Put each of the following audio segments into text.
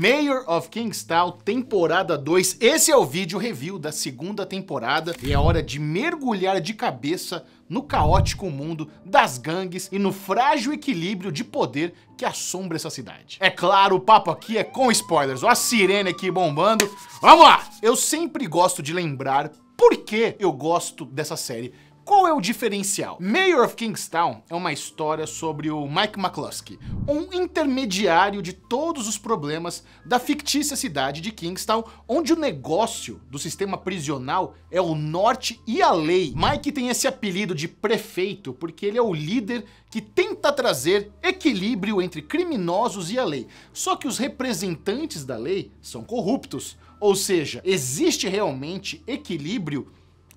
Mayor of Kingstown, temporada 2. Esse é o vídeo review da segunda temporada e é hora de mergulhar de cabeça no caótico mundo das gangues e no frágil equilíbrio de poder que assombra essa cidade. É claro, o papo aqui é com spoilers, ó a sirene aqui bombando. Vamos lá! Eu sempre gosto de lembrar por que eu gosto dessa série qual é o diferencial? Mayor of Kingstown é uma história sobre o Mike McCluskey, um intermediário de todos os problemas da fictícia cidade de Kingstown, onde o negócio do sistema prisional é o norte e a lei. Mike tem esse apelido de prefeito porque ele é o líder que tenta trazer equilíbrio entre criminosos e a lei. Só que os representantes da lei são corruptos, ou seja, existe realmente equilíbrio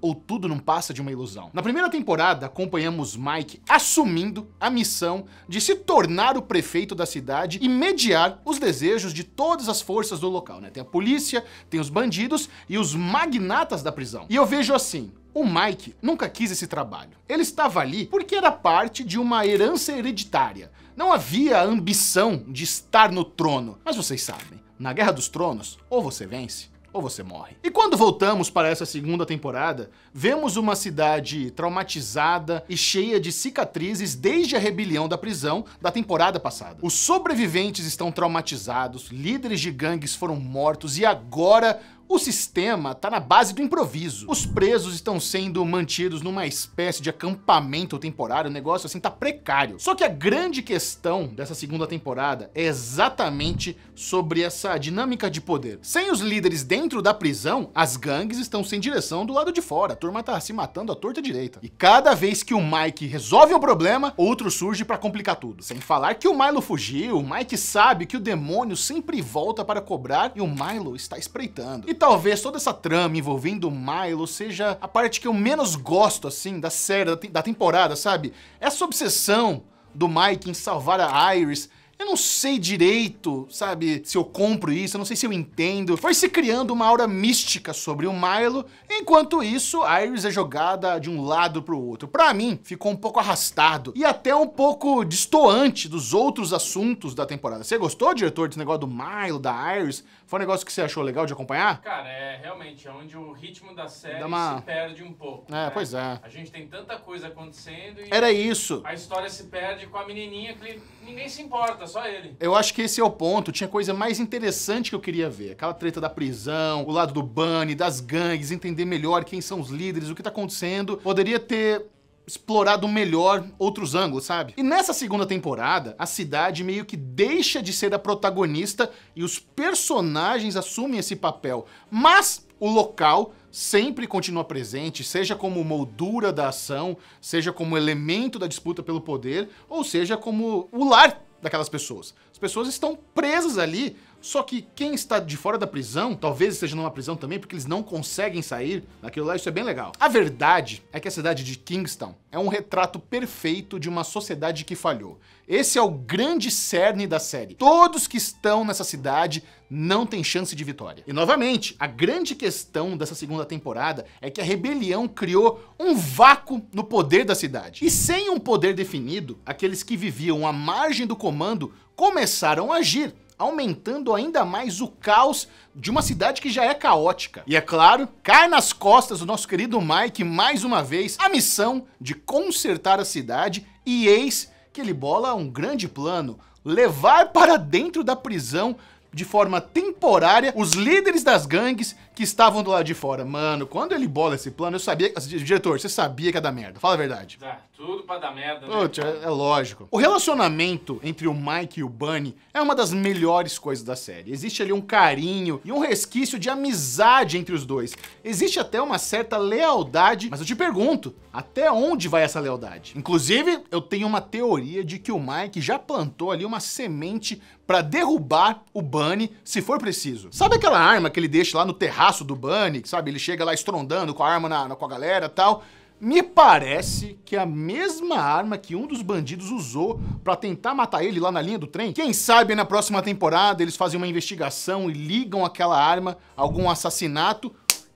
ou tudo não passa de uma ilusão. Na primeira temporada, acompanhamos Mike assumindo a missão de se tornar o prefeito da cidade e mediar os desejos de todas as forças do local, né? Tem a polícia, tem os bandidos e os magnatas da prisão. E eu vejo assim, o Mike nunca quis esse trabalho. Ele estava ali porque era parte de uma herança hereditária. Não havia ambição de estar no trono. Mas vocês sabem, na Guerra dos Tronos, ou você vence, ou você morre. E quando voltamos para essa segunda temporada, vemos uma cidade traumatizada e cheia de cicatrizes desde a rebelião da prisão da temporada passada. Os sobreviventes estão traumatizados, líderes de gangues foram mortos e agora o sistema tá na base do improviso. Os presos estão sendo mantidos numa espécie de acampamento temporário, o negócio assim tá precário. Só que a grande questão dessa segunda temporada é exatamente sobre essa dinâmica de poder. Sem os líderes dentro da prisão, as gangues estão sem direção do lado de fora, a turma tá se matando à torta direita. E cada vez que o Mike resolve o problema, outro surge para complicar tudo. Sem falar que o Milo fugiu, o Mike sabe que o demônio sempre volta para cobrar e o Milo está espreitando. E talvez toda essa trama envolvendo o Milo seja a parte que eu menos gosto, assim, da série, da, te da temporada, sabe? Essa obsessão do Mike em salvar a Iris eu não sei direito, sabe, se eu compro isso, eu não sei se eu entendo. Foi se criando uma aura mística sobre o Milo, enquanto isso, Iris é jogada de um lado pro outro. Pra mim, ficou um pouco arrastado e até um pouco destoante dos outros assuntos da temporada. Você gostou, diretor, desse negócio do Milo, da Iris? Foi um negócio que você achou legal de acompanhar? Cara, é realmente é onde o ritmo da série uma... se perde um pouco. É, né? pois é. A gente tem tanta coisa acontecendo e. Era isso. A história se perde com a menininha que ninguém se importa, só ele. Eu acho que esse é o ponto. Tinha coisa mais interessante que eu queria ver. Aquela treta da prisão, o lado do Bunny, das gangues, entender melhor quem são os líderes, o que tá acontecendo. Poderia ter explorado melhor outros ângulos, sabe? E nessa segunda temporada, a cidade meio que deixa de ser a protagonista e os personagens assumem esse papel. Mas o local sempre continua presente, seja como moldura da ação, seja como elemento da disputa pelo poder, ou seja como o lar daquelas pessoas. As pessoas estão presas ali só que quem está de fora da prisão, talvez esteja numa prisão também, porque eles não conseguem sair daquilo lá, isso é bem legal. A verdade é que a cidade de Kingston é um retrato perfeito de uma sociedade que falhou. Esse é o grande cerne da série. Todos que estão nessa cidade não têm chance de vitória. E novamente, a grande questão dessa segunda temporada é que a rebelião criou um vácuo no poder da cidade. E sem um poder definido, aqueles que viviam à margem do comando começaram a agir aumentando ainda mais o caos de uma cidade que já é caótica. E é claro, cai nas costas do nosso querido Mike mais uma vez a missão de consertar a cidade e eis que ele bola um grande plano, levar para dentro da prisão de forma temporária os líderes das gangues que estavam do lado de fora. Mano, quando ele bola esse plano, eu sabia. Diretor, você sabia que ia dar merda. Fala a verdade. Tá. Tudo pra dar merda, né? Putz, é, é lógico. O relacionamento entre o Mike e o Bunny é uma das melhores coisas da série. Existe ali um carinho e um resquício de amizade entre os dois. Existe até uma certa lealdade, mas eu te pergunto, até onde vai essa lealdade? Inclusive, eu tenho uma teoria de que o Mike já plantou ali uma semente para derrubar o Bunny se for preciso. Sabe aquela arma que ele deixa lá no terraço do Bunny, sabe? Ele chega lá estrondando com a arma na, na com a galera e tal. Me parece que é a mesma arma que um dos bandidos usou para tentar matar ele lá na linha do trem. Quem sabe na próxima temporada eles fazem uma investigação e ligam aquela arma a algum assassinato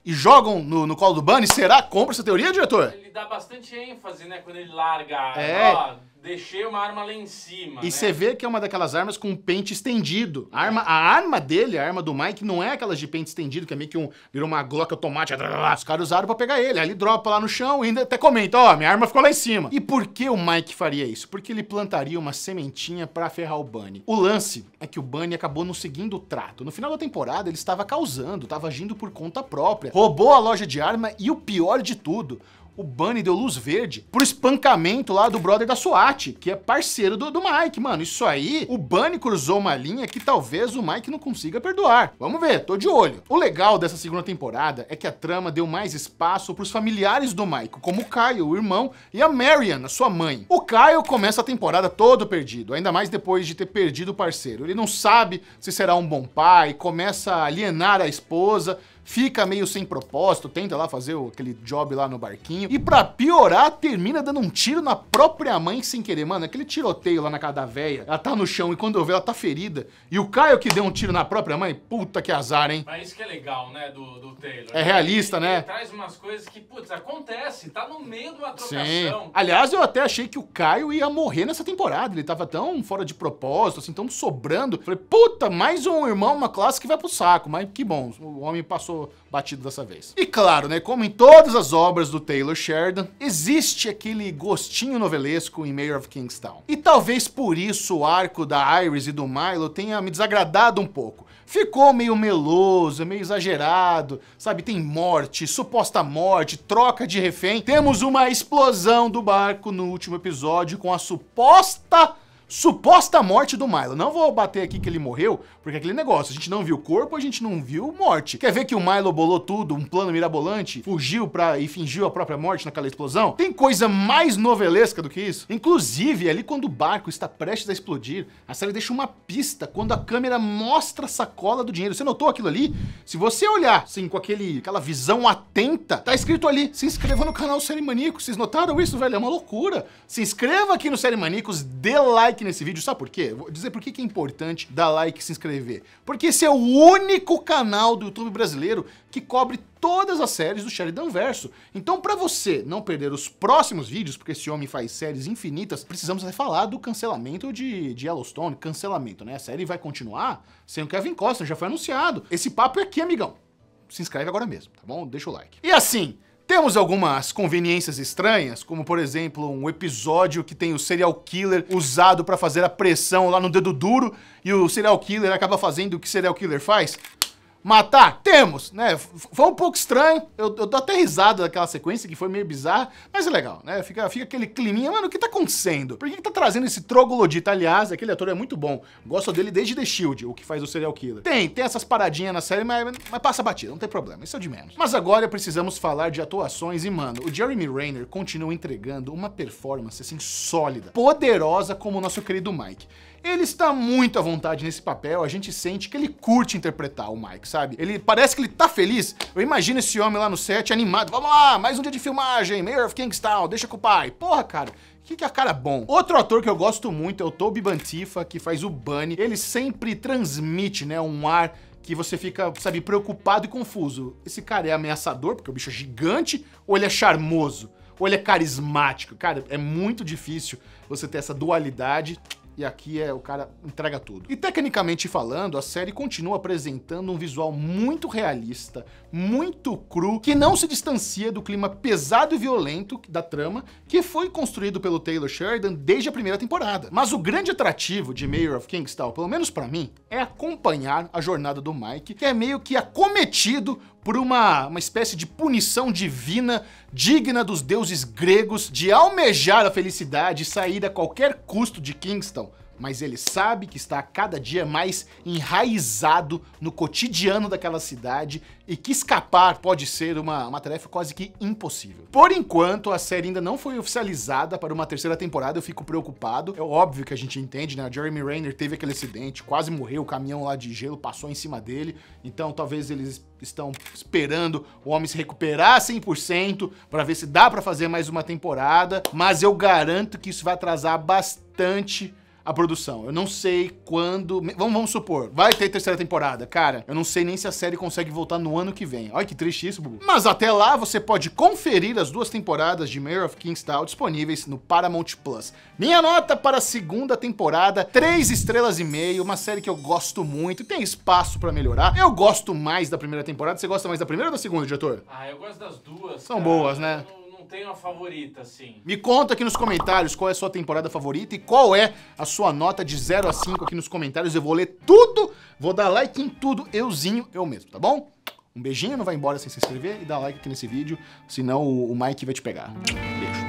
e jogam no, no colo do Bunny, será? Compra essa teoria, diretor? Ele dá bastante ênfase, né? Quando ele larga a arma. É. Ó, deixei uma arma lá em cima. E né? você né? vê que é uma daquelas armas com pente estendido. A arma, a arma dele, a arma do Mike, não é aquelas de pente estendido, que é meio que um. Virou uma Glock automática. Os caras usaram pra pegar ele. Aí ele dropa lá no chão e ainda até comenta: ó, minha arma ficou lá em cima. E por que o Mike faria isso? Porque ele plantaria uma sementinha pra ferrar o Bunny. O lance é que o Bunny acabou não seguindo o trato. No final da temporada, ele estava causando, estava agindo por conta própria roubou a loja de arma e o pior de tudo, o Bunny deu luz verde pro espancamento lá do brother da SWAT, que é parceiro do, do, Mike, mano. Isso aí, o Bunny cruzou uma linha que talvez o Mike não consiga perdoar. Vamos ver, tô de olho. O legal dessa segunda temporada é que a trama deu mais espaço pros familiares do Mike, como o Kyle, o irmão, e a Marian, a sua mãe. O Kyle começa a temporada todo perdido, ainda mais depois de ter perdido o parceiro. Ele não sabe se será um bom pai, começa a alienar a esposa, fica meio sem propósito, tenta lá fazer aquele job lá no barquinho. E pra piorar, termina dando um tiro na própria mãe sem querer. Mano, aquele tiroteio lá na casa da véia, ela tá no chão e quando eu ver ela tá ferida. E o Caio que deu um tiro na própria mãe, puta que azar, hein? Mas isso que é legal, né, do, do Taylor. É né? realista, ele, né? Ele traz umas coisas que, putz, acontece, tá no meio de uma trocação. Sim. Aliás, eu até achei que o Caio ia morrer nessa temporada. Ele tava tão fora de propósito, assim, tão sobrando. Falei, puta, mais um irmão, uma classe que vai pro saco. Mas que bom, o homem passou batido dessa vez. E claro, né, como em todas as obras do Taylor Sheridan, existe aquele gostinho novelesco em Mayor of Kingstown. E talvez por isso o arco da Iris e do Milo tenha me desagradado um pouco. Ficou meio meloso, meio exagerado, sabe? Tem morte, suposta morte, troca de refém. Temos uma explosão do barco no último episódio com a suposta suposta morte do Milo. Não vou bater aqui que ele morreu, porque aquele negócio, a gente não viu corpo, a gente não viu morte. Quer ver que o Milo bolou tudo, um plano mirabolante, fugiu pra, e fingiu a própria morte naquela explosão? Tem coisa mais novelesca do que isso? Inclusive, é ali quando o barco está prestes a explodir, a série deixa uma pista quando a câmera mostra a sacola do dinheiro. Você notou aquilo ali? Se você olhar, assim, com aquele, aquela visão atenta, tá escrito ali, se inscreva no canal Série Maníaco. Vocês notaram isso, velho? É uma loucura. Se inscreva aqui no Série Maníacos, dê like nesse vídeo. Sabe por quê? Vou dizer por que, que é importante dar like e se inscrever inscrever. Porque esse é o único canal do YouTube brasileiro que cobre todas as séries do Sheridan Verso. Então, para você não perder os próximos vídeos, porque esse homem faz séries infinitas, precisamos falar do cancelamento de, de Yellowstone, cancelamento, né? A série vai continuar sendo Kevin Costner, já foi anunciado. Esse papo é aqui, amigão. Se inscreve agora mesmo, tá bom? Deixa o like. E assim, temos algumas conveniências estranhas, como por exemplo um episódio que tem o serial killer usado para fazer a pressão lá no dedo duro e o serial killer acaba fazendo o que serial killer faz, Matar? Temos, né? Foi um pouco estranho. Eu, eu tô até risada daquela sequência que foi meio bizarra, mas é legal, né? Fica, fica aquele climinha. Mano, o que tá acontecendo? Por que, que tá trazendo esse troglodita? Aliás, aquele ator é muito bom. Gosto dele desde The Shield, o que faz o serial killer. Tem, tem essas paradinhas na série, mas, mas passa batida, não tem problema. Isso é de menos. Mas agora precisamos falar de atuações e, mano, o Jeremy Rayner continua entregando uma performance, assim, sólida, poderosa como o nosso querido Mike. Ele está muito à vontade nesse papel, a gente sente que ele curte interpretar o Mike, sabe? Ele parece que ele tá feliz. Eu imagino esse homem lá no set animado. Vamos lá, mais um dia de filmagem, Mayor of Kingstown, deixa com o pai. Porra, cara. Que que é cara bom. Outro ator que eu gosto muito é o Toby Bantifa, que faz o Bunny. Ele sempre transmite, né, um ar que você fica, sabe, preocupado e confuso. Esse cara é ameaçador, porque o bicho é gigante, ou ele é charmoso? Ou ele é carismático? Cara, é muito difícil você ter essa dualidade e aqui é o cara entrega tudo. E tecnicamente falando, a série continua apresentando um visual muito realista, muito cru, que não se distancia do clima pesado e violento da trama que foi construído pelo Taylor Sheridan desde a primeira temporada. Mas o grande atrativo de Mayor of Kingstown, pelo menos para mim, é acompanhar a jornada do Mike, que é meio que acometido por uma, uma espécie de punição divina digna dos deuses gregos de almejar a felicidade e sair a qualquer custo de Kingston mas ele sabe que está cada dia mais enraizado no cotidiano daquela cidade e que escapar pode ser uma, uma tarefa quase que impossível. Por enquanto, a série ainda não foi oficializada para uma terceira temporada, eu fico preocupado. É óbvio que a gente entende, né? Jeremy Rayner teve aquele acidente, quase morreu, o caminhão lá de gelo passou em cima dele, então talvez eles estão esperando o homem se recuperar 100% para ver se dá para fazer mais uma temporada, mas eu garanto que isso vai atrasar bastante a produção. Eu não sei quando. Vamos, vamos supor, vai ter terceira temporada. Cara, eu não sei nem se a série consegue voltar no ano que vem. Olha que triste isso, Bubu. Mas até lá você pode conferir as duas temporadas de Mayor of Kingstown disponíveis no Paramount Plus. Minha nota para a segunda temporada: 3 estrelas e meio. Uma série que eu gosto muito e tem espaço para melhorar. Eu gosto mais da primeira temporada. Você gosta mais da primeira ou da segunda, diretor? Ah, eu gosto das duas. São cara. boas, né? Eu tenho a favorita, sim. Me conta aqui nos comentários qual é a sua temporada favorita e qual é a sua nota de 0 a 5 aqui nos comentários. Eu vou ler tudo, vou dar like em tudo, euzinho, eu mesmo, tá bom? Um beijinho, não vai embora sem se inscrever e dar like aqui nesse vídeo, senão o Mike vai te pegar. Beijo.